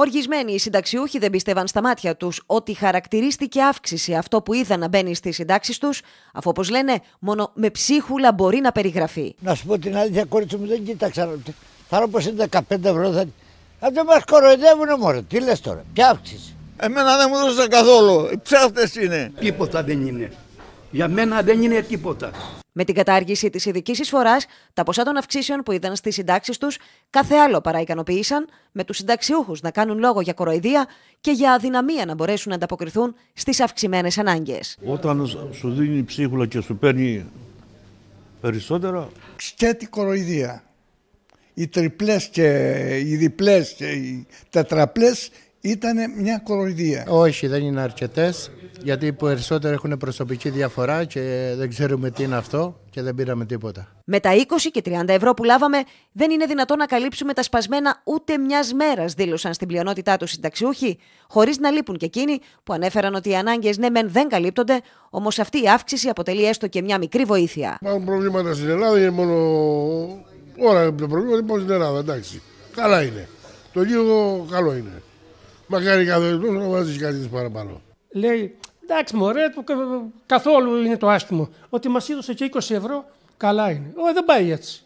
Οργισμένοι οι συνταξιούχοι δεν πίστευαν στα μάτια τους ότι χαρακτηρίστηκε αύξηση αυτό που είδα να μπαίνει στις συντάξεις τους, αφού όπως λένε, μόνο με ψίχουλα μπορεί να περιγραφεί. Να σου πω την αλήθεια, κορίτσι μου, δεν κοίταξα. Θα ρω πως είναι 15 ευρώ. Θα... Δεν μας κοροϊδεύουν μόνο. Τι λες τώρα, ποια αύξηση. Εμένα δεν μου δώσαν καθόλου. Οι ψάχτε είναι. Τίποτα δεν είναι. Για μένα δεν είναι τίποτα. Με την κατάργηση της ειδικής εισφοράς, τα ποσά των αυξήσεων που ήταν στις συντάξεις τους, κάθε άλλο παρά ικανοποίησαν, με τους συνταξιούχους να κάνουν λόγο για κοροϊδία και για αδυναμία να μπορέσουν να ανταποκριθούν στις αυξημένες ανάγκες. Όταν σου δίνει ψίχουλα και σου παίρνει περισσότερα. Σκέτη κοροϊδία. Οι τριπλές και οι διπλές και οι τετραπλές ήταν μια κοροϊδία. Όχι, δεν είναι αρκετές, γιατί οι περισσότεροι έχουν προσωπική διαφορά και δεν ξέρουμε τι είναι αυτό και δεν πήραμε τίποτα. Με τα 20 και 30 ευρώ που λάβαμε, δεν είναι δυνατόν να καλύψουμε τα σπασμένα ούτε μιας μέρας, δήλωσαν στην πλειονότητά τους συνταξιούχοι, χωρίς να λείπουν και εκείνοι που ανέφεραν ότι οι ανάγκες ναι, μεν δεν καλύπτονται, όμως αυτή η αύξηση αποτελεί έστω και μια μικρή βοήθεια. Υπάρχουν προβλήματα στην Ελλάδα, είναι μόνο. Ώρα το προβλήμα, λοιπόν, στην Ελλάδα, εντάξει. Καλά είναι. Το λίγο καλό είναι. Μακάρι το να βάζεις κάτι παραπάνω. Λέει, εντάξει, μωρέ, καθόλου είναι το άσχημο. Ότι μας έδωσε και 20 ευρώ, καλά είναι. Ω, δεν πάει έτσι.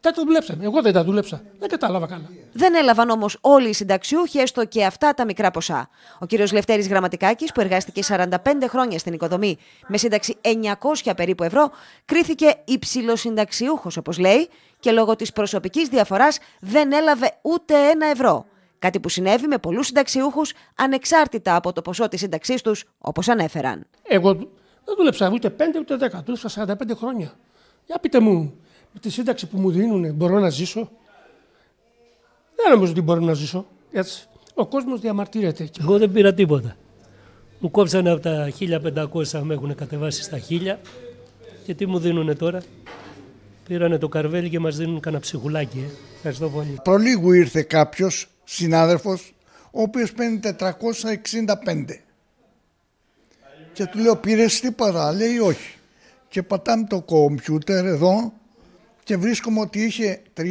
Τα δουλέψαμε. Εγώ δεν τα δούλεψα. Δεν κατάλαβα καλά. Δεν έλαβαν όμως όλοι οι συνταξιούχοι, έστω και αυτά τα μικρά ποσά. Ο κ. Λευτέρης Γραμματικάκης, που εργάστηκε 45 χρόνια στην οικοδομή με σύνταξη 900 περίπου ευρώ, κρίθηκε υψηλοσυνταξιούχος, όπως λέει, και λόγω της προσωπικής διαφοράς δεν έλαβε ούτε ένα ευρώ. Κάτι που συνέβη με πολλούς συνταξιούχους ανεξάρτητα από το ποσό της σύνταξής τους, όπως ανέφεραν. Εγώ δεν δούλεψα ούτε 5 ούτε 10, δούλεψα 45 χρόνια. Για πείτε μου, με τη σύνταξη που μου δίνουν, μπορώ να ζήσω. Δεν νομίζω ότι μπορώ να ζήσω. Έτσι. Ο κόσμος διαμαρτύρεται. εγώ δεν πήρα τίποτα. Μου κόψανε από τα 1500, με έχουν κατεβάσει στα 1000. Και τι μου δίνουν τώρα. Πήρανε το καρβέλι και μας δίνουν κανένα ψυχουλάκι. Ε. Ευχαριστώ πολύ. Προλίγου ήρθε κάποιος συνάδελφος ο οποίος παίρνει 465. Και του λέω τι παρά, λέει όχι. Και πατάμε το κομπιούτερ εδώ και βρίσκουμε ότι είχε 30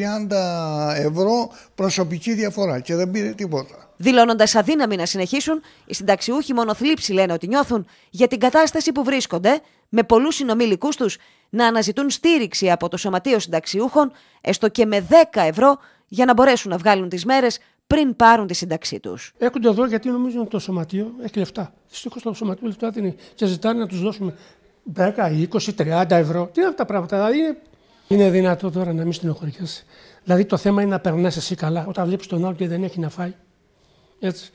ευρώ προσωπική διαφορά και δεν πήρε τίποτα. Δηλώνοντας αδύναμη να συνεχίσουν, οι συνταξιούχοι μονοθλίψη λένε ότι νιώθουν για την κατάσταση που βρίσκονται με πολλούς συνομιλικούς τους να αναζητούν στήριξη από το Σωματείο Συνταξιούχων, έστω και με 10 ευρώ, για να μπορέσουν να βγάλουν τις μέρες πριν πάρουν τη σύνταξή τους. Έρχονται εδώ γιατί νομίζουν ότι το Σωματείο έχει λεφτά. Δυστυχώς το Σωματείο λεφτά δεν είναι. Και ζητάνε να τους δώσουμε 10, 20, 30 ευρώ. Τι είναι αυτά τα πράγματα. Είναι, δηλαδή, είναι δυνατό τώρα να μην στενοχωριέσαι. Δηλαδή το θέμα είναι να περνάς εσύ καλά. Όταν βλέπεις τον άλλο και δεν έχει να φάει. Έτσι.